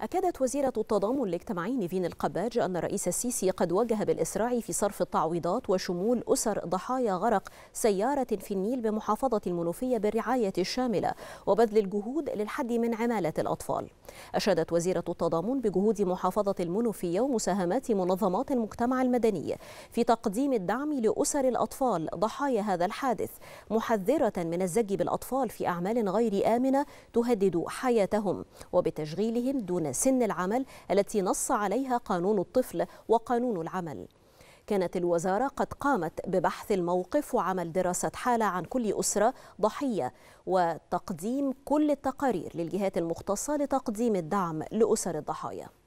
أكدت وزيرة التضامن الاجتماعي نيفين القباج أن الرئيس السيسي قد وجه بالإسراع في صرف التعويضات وشمول أسر ضحايا غرق سيارة في النيل بمحافظة المنوفية بالرعاية الشاملة وبذل الجهود للحد من عمالة الأطفال أشادت وزيرة التضامن بجهود محافظة المنوفية ومساهمات منظمات المجتمع المدني في تقديم الدعم لأسر الأطفال ضحايا هذا الحادث محذرة من الزج بالأطفال في أعمال غير آمنة تهدد حياتهم وبتشغيلهم دون سن العمل التي نص عليها قانون الطفل وقانون العمل كانت الوزارة قد قامت ببحث الموقف وعمل دراسة حالة عن كل أسرة ضحية وتقديم كل التقارير للجهات المختصة لتقديم الدعم لأسر الضحايا